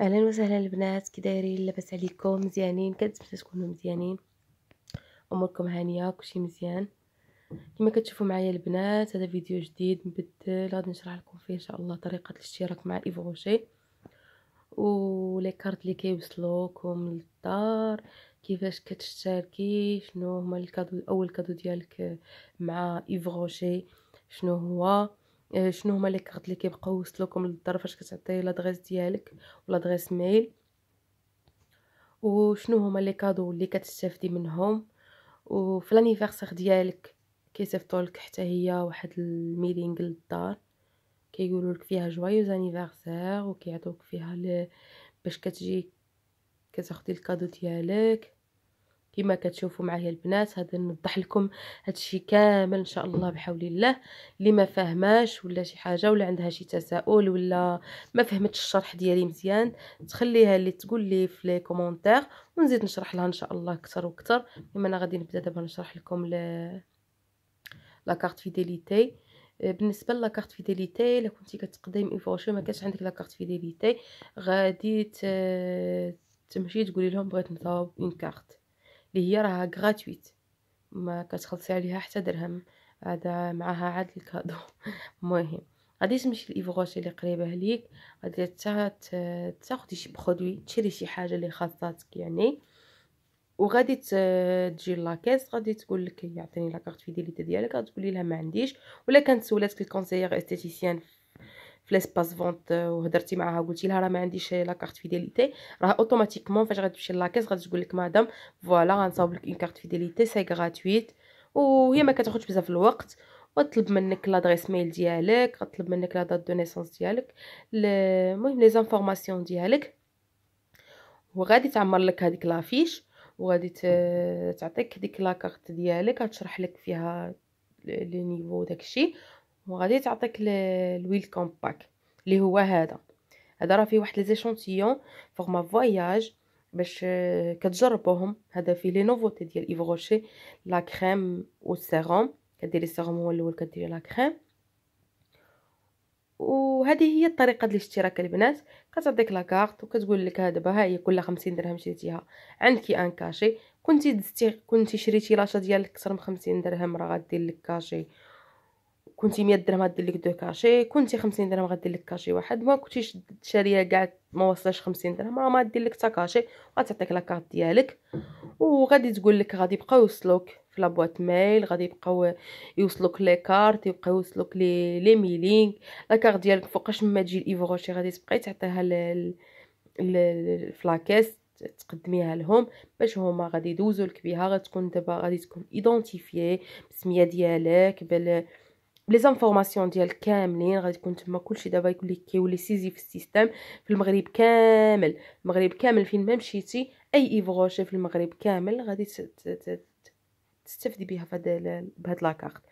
اهلا وسهلا البنات كي دايرين لاباس عليكم مزيانين كنتمنى تكونوا مزيانين اموركم هانيه كلشي مزيان كما كتشوفوا معايا البنات هذا فيديو جديد مبدل غادي نشرح لكم فيه ان شاء الله طريقه الاشتراك مع ايفوشي ولي كارت اللي كيوصلوكم للدار كيفاش كتشتركي شنو هما الكادو الاول كادو ديالك مع ايفوشي شنو هو آه، شنو هما لي كارت اللي كيبقاو يوصلوكم للدار فاش كتعطي لادريس ديالك ادريس ميل وشنو هما لي كادو اللي كتستافدي منهم وفي لانيفيرسير ديالك كيصيفطوا لك حتى هي واحد الميلينغ للدار كيقولوا لك فيها جويوز انيفيرسير وكيعطوك فيها باش كتجي كتاخدي الكادو ديالك كما كتشوفوا معايا البنات هذا نوضح لكم هادشي كامل ان شاء الله بحول الله اللي ما فاهماش ولا شي حاجه ولا عندها شي تساؤل ولا ما فهمتش الشرح ديالي مزيان تخليها اللي تقول لي في لي كومونتير ونزيد نشرح لها ان شاء الله اكثر واكثر المهم انا غادي نبدا دابا نشرح لكم ل... لا كارت فيديليتي بالنسبه كارت فيديليتي الا كنتي كتقدم ايفوشي ما كانش عندك كارت فيديليتي غادي ت... تمشي تقولي لهم بغيت نصاوب اون كارت اللي هي راها غراتويت ما كتخلصي عليها حتى درهم هذا معها عاد الكادو المهم غادي تمشي لإيفغوشي اللي قريبه ليك غادي تاخدي شي برودوي تشري شي حاجه اللي خاصاتك يعني وغادي تجي لاكاس غادي تقول لك يعطيني لاكارت فيديليتي ديالك غتقولي لها ما عنديش ولا كانت سولاتك الكونسيير استاتيسيان في لاسباس فونت آه، وهدرتي معاها قلتي لها راه ما عنديش لا كارت فيديليتي راه اوتوماتيكمون فاش غتمشي لاكاس غتقول لك مدام فوالا غنصاوب لك اون كارت فيديليتي سي غراتويت وهي ما كتاخذش بزاف الوقت وطلب منك لادريس ميل ديالك غطلب منك لادات دو نيسونس ديالك المهم لي زانفورماسيون ديالك وغادي تعمر لك هذيك لافيش وغادي تعطيك ديك لاكارت ديالك غتشرح لك فيها لي نيفو داكشي وغادي تعطيك الويل كومباك اللي هو هذا هذا راه فيه واحد لي زيشونتيون فورما فواياج باش آه، كتجربوهم هذا فيه لي نوفوتي ديال ايف روشي لا كريم السيروم كديري السيروم هو الاول كديري لا كريم وهذه هي الطريقه ديال الاشتراك البنات كتعطيك كارت وكتقول لك دابا ها هي كل 50 درهم شريتيها عندك ان كاشي كنتي دزتي كنتي شريتي لاشا ديالك اكثر من 50 درهم راه غدير لك كاشي كنتي 100 درهم غدير لك دو كاشي كنتي 50 درهم غدير لك كاشي واحد ما كنتيش شاريه كاع ما وصلش 50 درهم ما دير لك حتى كاشي غتعطيك كارت ديالك وغادي تقول لك غادي يبقاو يوصلوك في بواط ميل غادي يبقاو يوصلوك لي كارت يبقاو يوصلوك لي لي ميلينغ كارت ديالك فوقاش ما تجي الايفوغوشي غادي تبقاي تعطيها ل فلاكيس تقدميها لهم باش هما غادي يدوزوا لك بها غتكون دابا غادي تكون ايدونتيفيي بالسميه ديالك بال لي زانفورماسيون ديالك كاملين غادي تكون تما كلشي دابا لك كيولي سيزي في السيستم في المغرب كامل المغرب كامل فين ما مشيتي اي ايفغوشي في المغرب كامل غادي تستفدي بها في بهاد لاكارت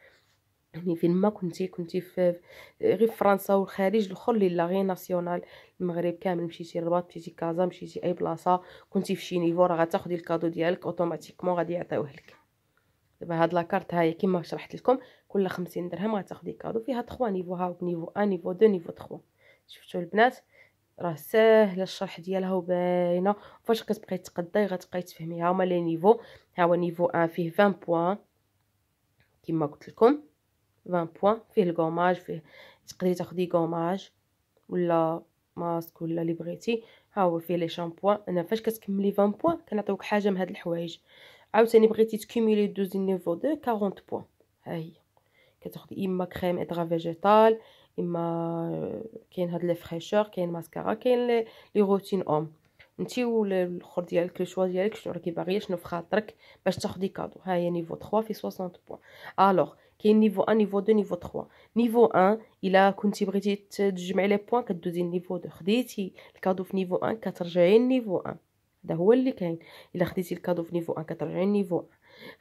يعني فين ما كنتي كنتي في غير فرنسا والخارج الاخر لي لا غير ناسيونال المغرب كامل مشيتي الرباط مشيتي كازا مشيتي اي بلاصه كنتي في شي نيفو راه غتاخدي الكادو ديالك اوتوماتيكمون غادي يعطيوه لك دابا هاد لاكارت هي كما شرحت لكم كل خمسين درهم غتاخدي كادو فيها تخوا نيفو هاوك نيفو ان نيفو دو نيفو تخوا شفتو البنات راه ساهله الشرح ديالها وباينه فاش كتبقاي تقداي غتبقاي تفهميها هما لي نيفو ها هو نيفو ان فيه 20 بوان كيما قلت لكم 20 فيه الكوماج فيه تقدري تاخدي كوماج ولا ماسك ولا اللي بغيتي ها هو فيه لي شامبوان انا فاش كتكملي 20 بوان كنعطيوك حاجه من هاد الحوايج عاوتاني بغيتي تكوميلي 12 نيفو دو 40 بوان ها هي كتاخدي اما كريم ادغا فيجيتال اما كاين هاد لي فريشور كاين ماسكارا كاين لي روتين اوم نتي والاخر ديالك لو شوا ديالك شنو راكي باغيه شنو في خاطرك باش تاخدي كادو ها هي نيفو 3 في 60 بوين الوغ كاين نيفو 1 نيفو 2 نيفو 3 نيفو 1 الا كنتي بغيتي تجمعي لي بوين كدوزي نيفو 2 خديتي الكادو في نيفو 1 كترجعي لنيفو 1 هذا هو اللي كاين الا خديتي الكادو في نيفو 1 كترجعي لنيفو 1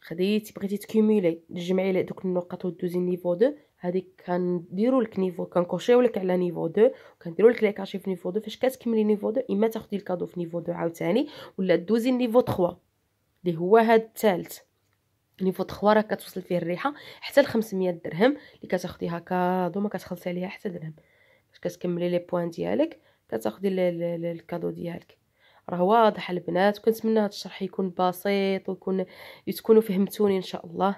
خديتي بغيتي تكيمولي تجمعي لي دوك النقط ودوزي نيفو 2 هذيك كنديروا لك نيفو كنكوشيو لك على نيفو 2 وكنديروا لك لي كاشي في نيفو 2 فاش كتكملي نيفو 2 اما تاخدي الكادو في نيفو 2 عاوتاني ولا دوزي نيفو 3 اللي هو هذا الثالث نيفو 3 راه كتوصل فيه الريحه حتى ل 500 درهم اللي كتاخديها كادو ما كتخلصي عليها حتى درهم فاش كتكملي لي بوين ديالك كتاخدي الكادو ديالك راه واضح البنات وكنتمنى هذا الشرح يكون بسيط ويكون تكونوا فهمتوني ان شاء الله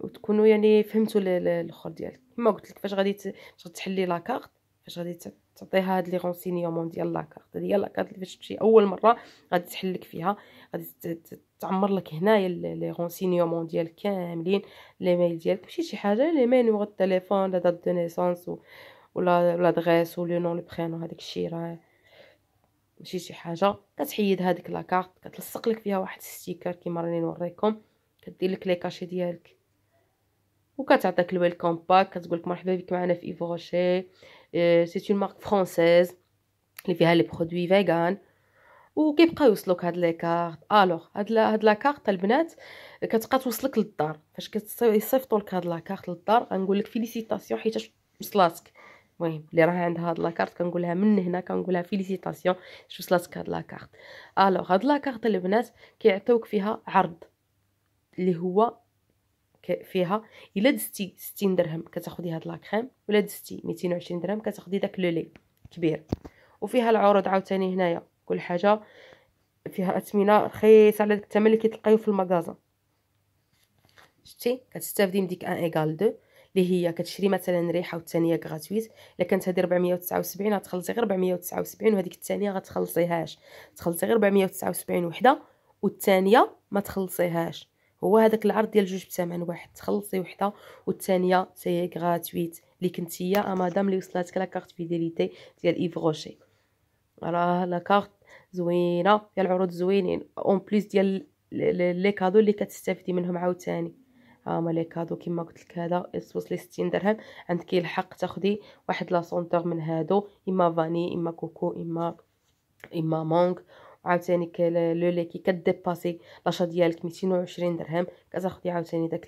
وتكونوا يعني فهمتوا الاخر ديالك كما قلت لك فاش غادي فاش تحلي لاكارت فاش غادي تعطيها هاد لي غونسينيومون ديال لاكارت هي لاكارت اللي فاش تمشي اول مره غادي تحل لك فيها غادي تعمر لك هنايا لي غونسينيومون ديالك كاملين ميل ديالك ماشي شي حاجه لي ميل و التليفون دات دو نيسونس ولا لادريس ولا نون لو برينو هذاك الشيء راه ماشي شي حاجه كتحيد هذيك لاكارت كتلصق لك فيها واحد ستيكر كيما راني نوريكم كدير لك لي كاشي ديالك وكتعطيك الويلكم باك كتقول لك مرحبا بك معنا في ايفوغوشي سي اون مارك فرونسيز اللي فيها لي برودوي فيغان وكيبقى يوصلوك هاد لي كارت الوغ هاد هاد لا كارت البنات كتبقى توصلك للدار فاش كيصيفطوا لك هاد لا كارت للدار غنقول لك فيليسيتاسيون حيت وصلاتك المهم اللي راه عندها هاد لاكارت كنقولها من هنا كنقولها فيليسيتاسيون شو وصلتك هاد لاكارت الوغ هاد لاكارت البنات كيعطيوك فيها عرض اللي هو فيها الا دزتي 60 درهم كتاخدي هاد لاكريم ولا دزتي 220 درهم كتاخدي داك لو لي كبير وفيها العروض عاوتاني هنايا كل حاجه فيها اثمنه رخيصه على داك الثمن اللي كتلقايو في المغازا شتي كتستافدي من ديك ان ايغال دو اللي هي كتشري مثلا ريحه والثانيه غراتويت الا كانت هذه 479 غتخلصي غير 479 وهذيك الثانيه غتخلصيهاش تخلصي غير 479 وحده والثانيه ما تخلصيهاش هو هذاك العرض ديال جوج بثمن واحد تخلصي وحده والثانيه سي غراتويت اللي كنتي يا آه، مدام اللي وصلاتك لا كارت فيديليتي ديال ايف غوشي راه لا كارت زوينه ديال العروض زوينين اون بليس ديال لي كادو اللي كتستافدي منهم عاوتاني هما لي كادو كما قلت لك هذا يوصل لي 60 درهم عندك الحق تاخدي واحد لاسونتور من هادو اما فاني اما كوكو اما اما مونغ عاوتاني لو لي كي كديباسي لاشا ديالك 220 درهم كتاخدي عاوتاني داك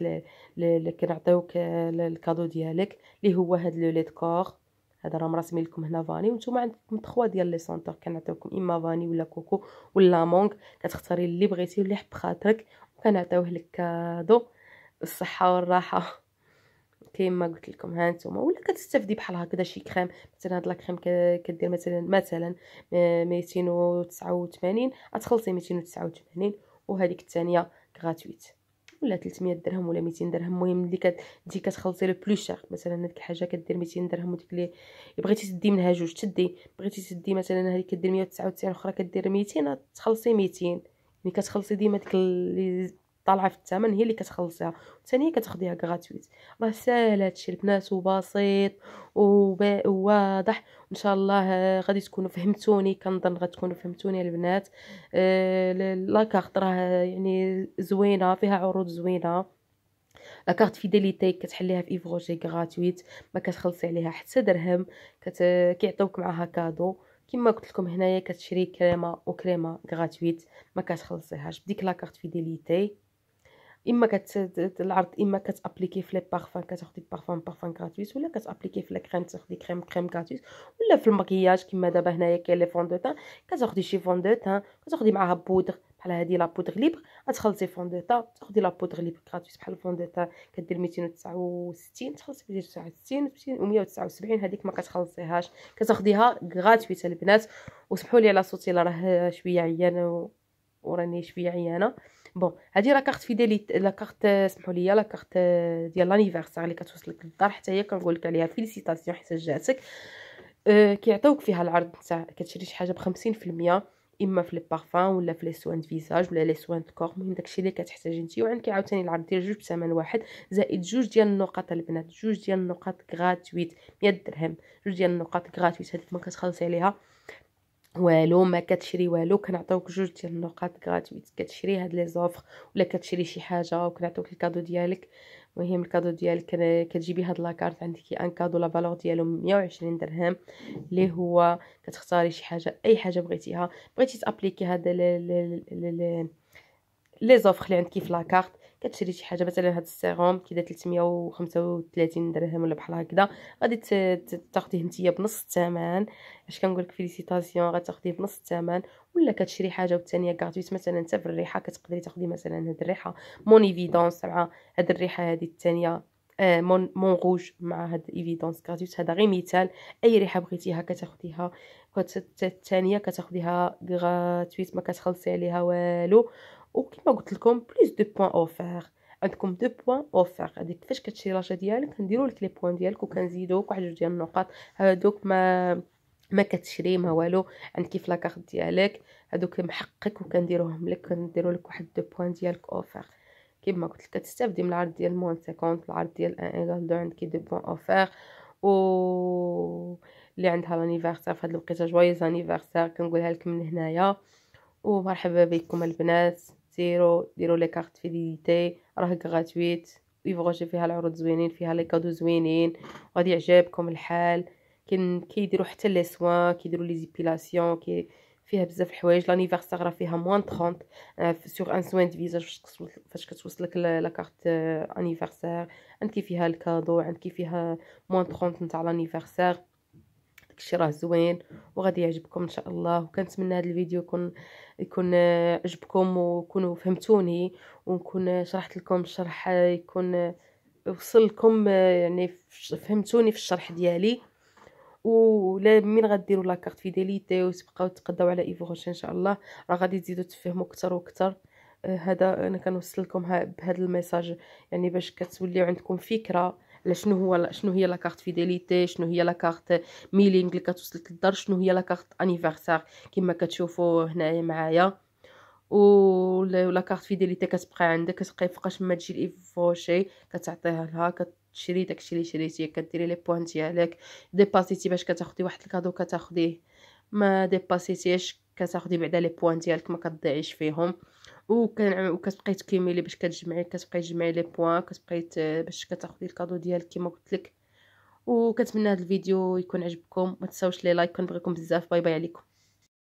اللي كنعطيوك الكادو ديالك اللي هو هاد لو لي دكور هذا راه مرسمي لكم هنا فاني وانتم عندكم 3 ديال لي سونتور كنعطيوكم اما فاني ولا كوكو ولا مونغ كتختاري اللي بغيتي واللي حب خاطرك وكنعطيوه لك كادو بالصحه والراحه كيما قلت لكم ها نتوما ولا كتستافدي بحال هكذا شي كريم مثلا هاد لا كريم كدير مثلا مثلا 289 غتخلصي 289 وهذيك الثانيه غراتويت ولا 300 درهم ولا 200 درهم المهم اللي كتجي كتخلصي لو بلو شير مثلا هذيك الحاجه كدير 200 درهم وديك اللي بغيتي تدي منها جوج تدي بغيتي تدي مثلا هذيك كدير 199 اخرى كدير 200 تخلصي 200 ملي يعني كتخلصي ديما ديك طالعه في الثمن هي اللي كتخلصيها والثانيه كتاخديها غراتويت راه ساهل هادشي البنات وبسيط وواضح ان شاء الله آه، غادي تكونوا فهمتوني كنظن غتكونوا فهمتوني البنات آه، لا كارت راه يعني زوينه فيها عروض زوينه كارت فيديليتي كتحليها في ايفروجي غراتويت ما كتخلصي عليها حتى درهم كت... كيعطيوك معاها كادو كما قلت لكم هنايا كتشري كريمه وكريمه غراتويت ما كتخلصيهاش بديك لاكارت فيديليتي اما كت العرض اما كتابليكي في لي بارفان كتاخدي بارفان بارفان غراتويس ولا كتابليكي في لا كريم تاخدي كريم كريم غراتويس ولا في المكياج كما دابا هنايا كاين لي فون دو تان كتاخدي شي فون دو تان كتاخدي معاها بودر بحال هادي لا بودر ليبر تخلصي فون دو تان تاخدي لا بودر ليبر غراتويس بحال فون دو تان كدير 269 تخلصي بدير 69 و179 هذيك ما كتخلصيهاش كتاخديها غراتويس البنات وسمحوا لي على صوتي راه شويه عيانه وراني شويه عيانه بون هادي لا كارت فيديليتي لا كارت سمحوا لي لا كارت ديال لانيفرسير اللي كتوصلك للدار حتى هي كنقول لك عليها فيليسيتاسيون حيت جاتك أه، كيعطيوك فيها العرض نتاع كتشري شي حاجه ب 50% اما في لي بارفان ولا في لي سوان فيساج ولا لي سوان كور المهم داكشي اللي كتحتاجي انت وعندك عاوتاني العرض ديال جوج بثمن واحد زائد جوج ديال النقاط البنات جوج ديال النقاط غراتويت 100 درهم جوج ديال النقاط غراتويت هذيك ما كتخلصي عليها والو ما كتشري والو كنعطيوك جوج ديال النقاط غراتويت كتشري هاد لي زوفر ولا كتشري شي حاجه وكنعطيوك الكادو ديالك المهم الكادو ديالك كتجيبي هاد لاكارت عندك ان كادو لا فالور ديالو 120 درهم اللي هو كتختاري شي حاجه اي حاجه بغيتيها بغيتي تابليكي هاد لي زوفر اللي عندك في لاكارت كتشري شي حاجه مثلا هذا السيروم كدا 335 درهم ولا بحال هكذا غادي تاخديه نتيا بنص الثمن اش كنقول لك فيليسيتاسيون غتاخديه بنص الثمن ولا كتشري حاجه والثانيه كارتويت مثلا حتى في الريحه كتقدري تاخدي مثلا هاد الريحه مون ايفيدونس مع هاد الريحه هذه الثانيه آه، مون مون روج مع هاد ايفيدونس كراتيوس هذا غير مثال اي ريحه بغيتيها كتاخديها الثانيه كتاخديها غراتويت ما كتخلصي عليها والو وكما قلت لكم بليس دو بوين اوفير عندكم دو بوان اوفير هذيك كيفاش كتشري لاشا ديالك كنديروا لك لي بوان ديالك وكنزيدوك واحد جوج ديال النقاط هادوك ما ما كتشري ما والو عندك في لاكارت ديالك هادوك محقك وكنديروهم لك كنديروا لك واحد دو بوان ديالك اوفير كما قلت لك كتستافدي من العرض ديال موان 50 العرض ديال ان ايغال دو عندك دو بوان اوفير و اللي عندها لانيفيرسير فهاد الوقيته جوايز انيفيرسير كنقولها لك من هنايا ومرحبا بكم البنات سيرو ديروا لي كارت فيديتي راه غراتويت ايفروجي فيها العروض زوينين فيها لي كادو زوينين غادي يعجبكم الحال كاين كيديروا حتى لي سوان كيديروا لي زيبيلاسيون كي فيها بزاف الحوايج لانيفرسير راه فيها موان 30 سوغ ان سوان دي فيزاج فاش كتوصلك لا كارت آه عندك فيها الكادو عندك فيها موان 30 نتاع لانيفرسير داكشي راه زوين وغادي يعجبكم ان شاء الله وكنتمنى هذا الفيديو يكون يكون آه، عجبكم وكونوا فهمتوني ونكون آه، شرحت لكم الشرح آه، يكون وصل لكم يعني فهمتوني في الشرح ديالي ولا من غديروا لا كارت فيديليتي وتبقاو تقداو على ايفوغوشي ان شاء الله راه غادي تزيدوا تفهموا اكثر واكثر هذا انا كنوصل لكم بهذا الميساج يعني باش كتوليو عندكم فكره على شنو هو شنو هي لاكارت فيديليتي شنو هي لاكارت ميلينغ اللي كتوصلك للدار شنو هي لاكارت انيفيرسار كما كتشوفوا هنايا معايا و لاكارت فيديليتي كتبقى عندك كتبقى فوقاش ما تجي الايفوشي كتعطيها لها كت داكشي اللي شريتيه كديري لي بوان ديالك ديباسيتي باش كتاخدي واحد الكادو كتاخديه ما ديباسيتيش كتاخدي بعدا لي بوان ديالك ما كتضيعيش فيهم وكان وكتبقاي تكيميلي باش كتجمعي كتبقاي تجمعي لي بوين كتبقاي باش كتاخدي الكادو ديالك كما قلت لك وكنتمنى هذا الفيديو يكون عجبكم ما تنساوش لي لايك كنبغيكم بزاف باي باي عليكم